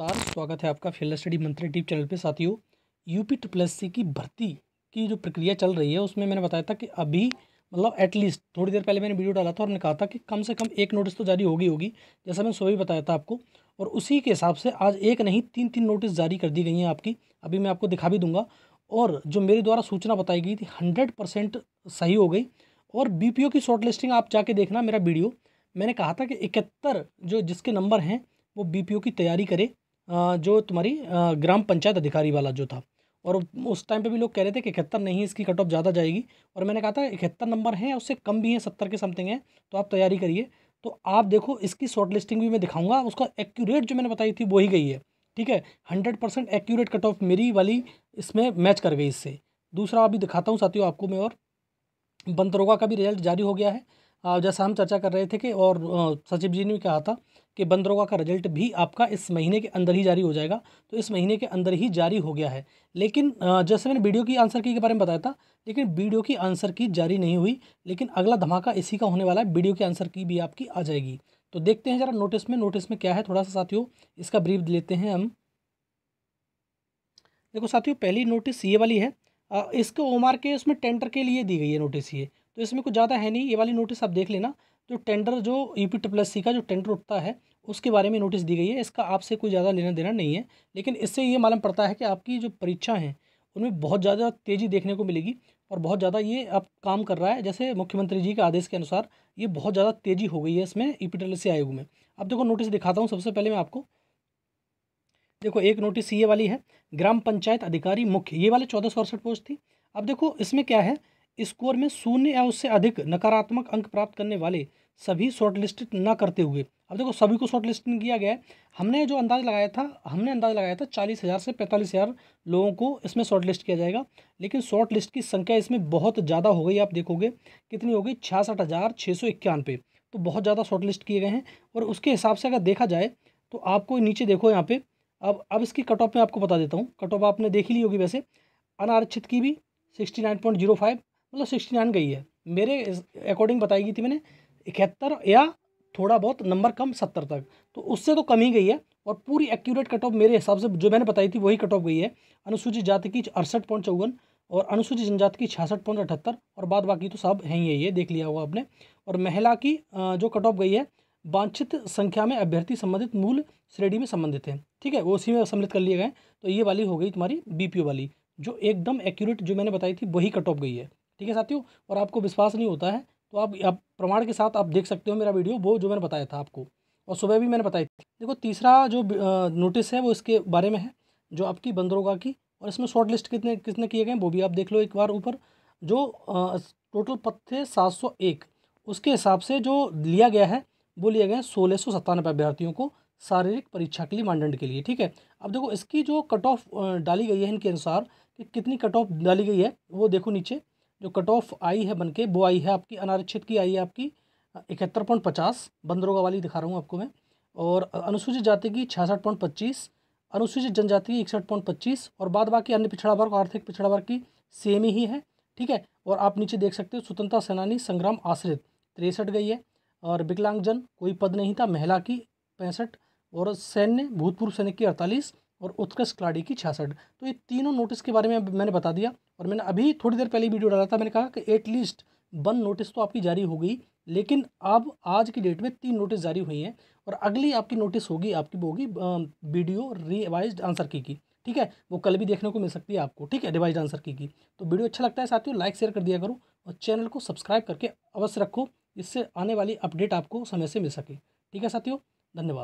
नमस्कार स्वागत है आपका फील्ड स्टडी मंत्री टीप चैनल पे साथियों यूपी ट्रिपल एस सी की भर्ती की जो प्रक्रिया चल रही है उसमें मैंने बताया था कि अभी मतलब एटलीस्ट थोड़ी देर पहले मैंने वीडियो डाला था और मैंने कहा था कि कम से कम एक नोटिस तो जारी होगी होगी जैसा मैंने सुबह बताया था आपको और उसी के हिसाब से आज एक नहीं तीन तीन नोटिस जारी कर दी गई हैं आपकी अभी मैं आपको दिखा भी दूंगा और जो मेरे द्वारा सूचना बताई गई थी हंड्रेड सही हो गई और बी की शॉर्ट लिस्टिंग आप जाके देखना मेरा वीडियो मैंने कहा था कि इकहत्तर जो जिसके नंबर हैं वो बी की तैयारी करे जो तुम्हारी ग्राम पंचायत अधिकारी वाला जो था और उस टाइम पे भी लोग कह रहे थे कि इकहत्तर नहीं इसकी कट ऑफ ज़्यादा जाएगी और मैंने कहा था इकहत्तर नंबर हैं उससे कम भी हैं सत्तर के समथिंग हैं तो आप तैयारी करिए तो आप देखो इसकी शॉर्ट लिस्टिंग भी मैं दिखाऊंगा उसका एक्यूरेट जो मैंने बताई थी वही गई है ठीक है hundred percent accurate cut off मेरी वाली इसमें मैच कर गई इससे दूसरा अभी दिखाता हूँ साथियों आपको मैं और बंतरोगा का भी रिजल्ट जारी हो गया है जैसा हम चर्चा कर रहे थे कि और सचिव जी ने भी कहा था कि बंद का रिजल्ट भी आपका इस महीने के अंदर ही जारी हो जाएगा तो इस महीने के अंदर ही जारी हो गया है लेकिन जैसे मैंने वीडियो की आंसर की के बारे में बताया था लेकिन वीडियो की आंसर की जारी नहीं हुई लेकिन अगला धमाका इसी का होने वाला है वीडियो की आंसर की भी आपकी आ जाएगी तो देखते हैं ज़रा नोटिस में नोटिस में क्या है थोड़ा सा साथियों इसका ब्रीफ लेते हैं हम देखो साथियों पहली नोटिस ये वाली है इसके ओमार के उसमें टेंडर के लिए दी गई है नोटिस ये तो इसमें कुछ ज़्यादा है नहीं ये वाली नोटिस आप देख लेना तो जो टेंडर जो यू पी ट्रिपल सी का जो टेंडर उठता है उसके बारे में नोटिस दी गई है इसका आपसे कोई ज़्यादा लेना देना नहीं है लेकिन इससे ये मालूम पड़ता है कि आपकी जो परीक्षा हैं उनमें बहुत ज़्यादा तेज़ी देखने को मिलेगी और बहुत ज़्यादा ये अब काम कर रहा है जैसे मुख्यमंत्री जी के आदेश के अनुसार ये बहुत ज़्यादा तेज़ी हो गई है इसमें ई e पी आयोग में अब देखो नोटिस दिखाता हूँ सबसे पहले मैं आपको देखो एक नोटिस ये वाली है ग्राम पंचायत अधिकारी मुख्य ये वाले चौदह सौ अड़सठ पोस्ट थी अब देखो इसमें क्या है स्कोर में शून्य या उससे अधिक नकारात्मक अंक प्राप्त करने वाले सभी शॉर्टलिस्टेड न करते हुए अब देखो सभी को शॉर्टलिस्टिंग किया गया है हमने जो अंदाज़ लगाया था हमने अंदाज़ लगाया था चालीस हज़ार से पैंतालीस हज़ार लोगों को इसमें शॉर्टलिस्ट किया जाएगा लेकिन शॉर्टलिस्ट की संख्या इसमें बहुत ज़्यादा हो गई आप देखोगे कितनी हो गई छियासठ हज़ार छः सौ इक्यानवे तो बहुत ज़्यादा शॉर्टलिस्ट किए गए हैं और उसके हिसाब से अगर देखा जाए तो आपको नीचे देखो यहाँ पे अब अब इसकी कट ऑफ में आपको बता देता हूँ कट ऑफ आपने ही ली होगी वैसे अनारक्षित की भी sixty nine point zero five मतलब सिक्सटी नाइन गई है मेरे अकॉर्डिंग बताई गई थी मैंने इकहत्तर या थोड़ा बहुत नंबर कम सत्तर तक तो उससे तो कम ही गई है और पूरी एक्यूरेट कट ऑफ मेरे हिसाब से जो मैंने बताई थी वही कट ऑफ गई है अनुसूचित जाति की अड़सठ पॉइंट चौवन और अनुसूचित जनजाति की छियासठ पॉइंट अठहत्तर और बाद बाकी तो सब हैं ही ये देख लिया होगा आपने और महिला की जो कट ऑफ गई है वांछित संख्या में अभ्यर्थी संबंधित मूल श्रेणी में संबंधित है ठीक है वो उसी में सम्मिलित कर लिए गए तो ये वाली हो गई तुम्हारी बी वाली जो एकदम एक्यूरेट जो मैंने बताई थी वही कट ऑफ गई है ठीक है साथियों और आपको विश्वास नहीं होता है तो आप, आप प्रमाण के साथ आप देख सकते हो मेरा वीडियो वो जो मैंने बताया था आपको और सुबह भी मैंने बताई थी देखो तीसरा जो नोटिस है वो इसके बारे में है जो आपकी बंदरोगा की और इसमें शॉर्ट लिस्ट कितने कितने किए गए वो भी आप देख लो एक बार ऊपर जो टोटल पत्थे सात सौ एक उसके हिसाब से जो लिया गया है वो लिया गए सोलह सौ सत्तानवे अभ्यर्थियों को शारीरिक परीक्षा के लिए मानदंड के लिए ठीक है अब देखो इसकी जो कट ऑफ डाली गई है इनके अनुसार कि कितनी कट ऑफ डाली गई है वो देखो नीचे जो कट ऑफ आई है बनके वो आई है आपकी अनारक्षित की आई है आपकी इकहत्तर पॉइंट पचास बंदरोगा वाली दिखा रहा हूँ आपको मैं और अनुसूचित जाति की छियासठ पॉइंट पच्चीस अनुसूचित जनजाति की इकसठ पॉइंट पच्चीस और बाद बाकी अन्य पिछड़ा वर्ग आर्थिक पिछड़ा वर्ग की सेम ही है ठीक है और आप नीचे देख सकते हो स्वतंत्रता सेनानी संग्राम आश्रित तिरसठ गई है और विकलांगजन कोई पद नहीं था महिला की पैंसठ और सैन्य भूतपूर्व सैनिक की अड़तालीस और उत्कर्ष क्लाड़ी की छियासठ तो ये तीनों नोटिस के बारे में मैंने बता दिया और मैंने अभी थोड़ी देर पहले वीडियो डाला था मैंने कहा कि एटलीस्ट वन नोटिस तो आपकी जारी हो गई लेकिन अब आज की डेट में तीन नोटिस जारी हुई हैं और अगली आपकी नोटिस होगी आपकी वो होगी वीडियो रिवाइज आंसर की की ठीक है वो कल भी देखने को मिल सकती है आपको ठीक है रिवाइज आंसर की की तो वीडियो अच्छा लगता है साथियों लाइक शेयर कर दिया करो और चैनल को सब्सक्राइब करके अवश्य रखो इससे आने वाली अपडेट आपको समय से मिल सके ठीक है साथियों धन्यवाद